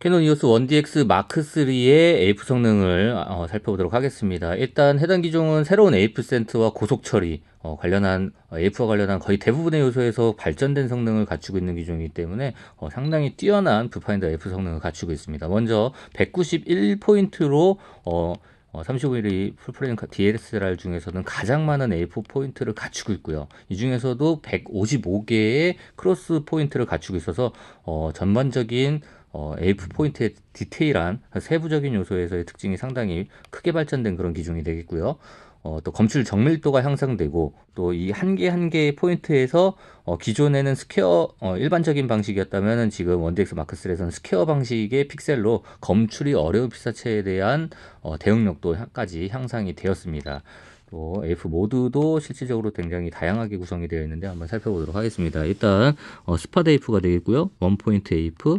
캐논 이오스 1DX 마크3의 AF 성능을 어, 살펴보도록 하겠습니다. 일단 해당 기종은 새로운 AF 센트와 고속 처리, 어, 관련한 어, a f 와 관련한 거의 대부분의 요소에서 발전된 성능을 갖추고 있는 기종이기 때문에 어, 상당히 뛰어난 뷰파인더 AF 성능을 갖추고 있습니다. 먼저 191포인트로 어, 어, 35mm 풀프레임 DSLR 중에서는 가장 많은 A4 포인트를 갖추고 있고요. 이 중에서도 155개의 크로스 포인트를 갖추고 있어서 어, 전반적인 어, A4 포인트의 디테일한 세부적인 요소에서의 특징이 상당히 크게 발전된 그런 기종이 되겠고요. 어, 또 검출 정밀도가 향상되고 또 이 한 개 한 개의 포인트에서 어, 기존에는 스퀘어 어, 일반적인 방식이었다면은 지금 원디엑스 마크3에서는 스퀘어 방식의 픽셀로 검출이 어려운 피사체에 대한 어, 대응력도까지 향상이 되었습니다. 또 F 모드도 실질적으로 굉장히 다양하게 구성이 되어 있는데 한번 살펴보도록 하겠습니다. 일단 어, 스팟 에이프가 되겠고요. 원포인트 에이프,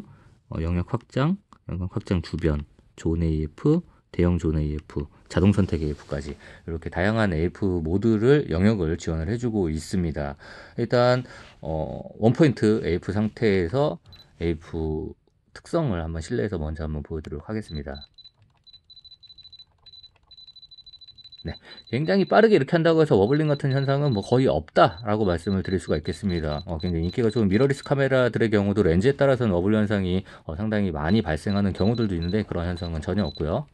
어, 영역 확장, 영역 확장 주변, 존 AF, 대형 존 AF 자동 선택 AF까지 이렇게 다양한 AF 모드를 영역을 지원을 해주고 있습니다. 일단 어, 원포인트 AF 상태에서 AF 특성을 한번 실내에서 먼저 한번 보여드리도록 하겠습니다. 네, 굉장히 빠르게 이렇게 한다고 해서 워블링 같은 현상은 뭐 거의 없다라고 말씀을 드릴 수가 있겠습니다. 어, 굉장히 인기가 좋은 미러리스 카메라들의 경우도 렌즈에 따라서는 워블 현상이 어, 상당히 많이 발생하는 경우들도 있는데 그런 현상은 전혀 없고요.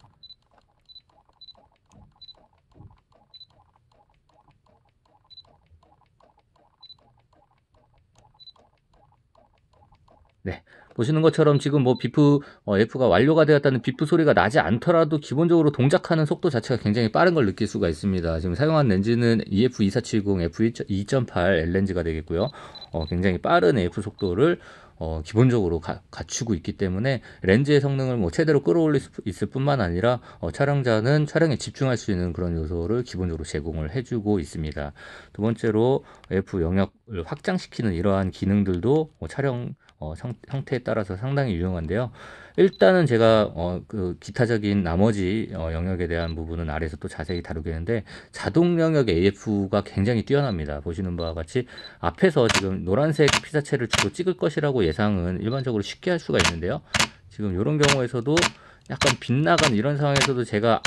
네. 보시는 것처럼 지금 뭐 비프 어, F가 완료가 되었다는 비프 소리가 나지 않더라도 기본적으로 동작하는 속도 자체가 굉장히 빠른 걸 느낄 수가 있습니다. 지금 사용한 렌즈는 EF2470 f2.8 L 렌즈가 되겠고요. 어, 굉장히 빠른 F 속도를 어, 기본적으로 가, 갖추고 있기 때문에 렌즈의 성능을 뭐 최대로 끌어올릴 수 있을 뿐만 아니라 어, 촬영자는 촬영에 집중할 수 있는 그런 요소를 기본적으로 제공을 해주고 있습니다. 두 번째로 F 영역 확장시키는 이러한 기능들도 뭐 촬영 어, 형, 태에 따라서 상당히 유용한데요. 일단은 제가 어, 그 기타적인 나머지 어, 영역에 대한 부분은 아래에서 또 자세히 다루겠는데 자동 영역 AF가 굉장히 뛰어납니다. 보시는 바와 같이 앞에서 지금 노란색 피사체를 주로 찍을 것이라고 예상은 일반적으로 쉽게 할 수가 있는데요. 지금 이런 경우에서도 약간 빗나간 이런 상황에서도 제가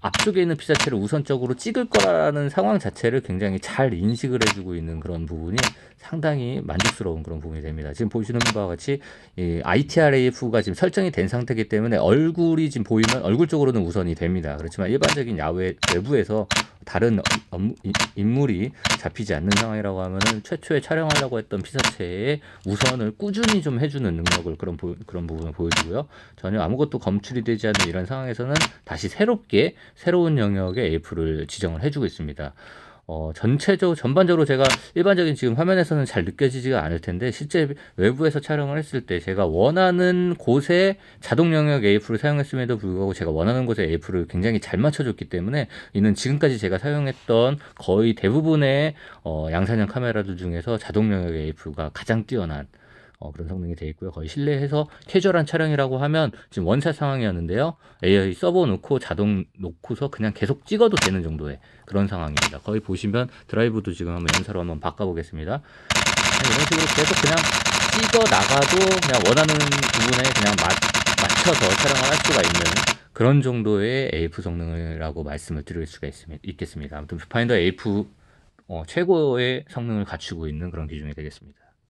앞쪽에 있는 피사체를 우선적으로 찍을 거라는 상황 자체를 굉장히 잘 인식을 해주고 있는 그런 부분이 상당히 만족스러운 그런 부분이 됩니다. 지금 보시는 바와 같이 이 ITRAF가 지금 설정이 된 상태이기 때문에 얼굴이 지금 보이면 얼굴 쪽으로는 우선이 됩니다. 그렇지만 일반적인 야외 외부에서 다른 인물이 잡히지 않는 상황이라고 하면은 최초에 촬영하려고 했던 피사체에 우선을 꾸준히 좀 해주는 능력을 그런 보, 그런 부분을 보여주고요. 전혀 아무것도 검출이 되지 않는 이런 상황에서는 다시 새롭게 새로운 영역의 A프를 지정을 해주고 있습니다. 어, 전체적으로 전반적으로 제가 일반적인 지금 화면에서는 잘 느껴지지가 않을 텐데 실제 외부에서 촬영을 했을 때 제가 원하는 곳에 자동 영역 AF를 사용했음에도 불구하고 제가 원하는 곳에 AF를 굉장히 잘 맞춰줬기 때문에 이는 지금까지 제가 사용했던 거의 대부분의 어, 양산형 카메라들 중에서 자동 영역 AF가 가장 뛰어난 어, 그런 성능이 되어 있고요. 거의 실내에서 캐주얼한 촬영이라고 하면 지금 원샷 상황이었는데요. AI 서버 놓고 자동 놓고서 그냥 계속 찍어도 되는 정도의 그런 상황입니다. 거의 보시면 드라이브도 지금 한번 연사로 한번 바꿔보겠습니다. 네, 이런 식으로 계속 그냥 찍어 나가도 그냥 원하는 부분에 그냥 맞, 맞춰서 촬영을 할 수가 있는 그런 정도의 AF 성능이라고 말씀을 드릴 수가 있겠습니다. 아무튼 뷰파인더 AF 어, 최고의 성능을 갖추고 있는 그런 기준이 되겠습니다.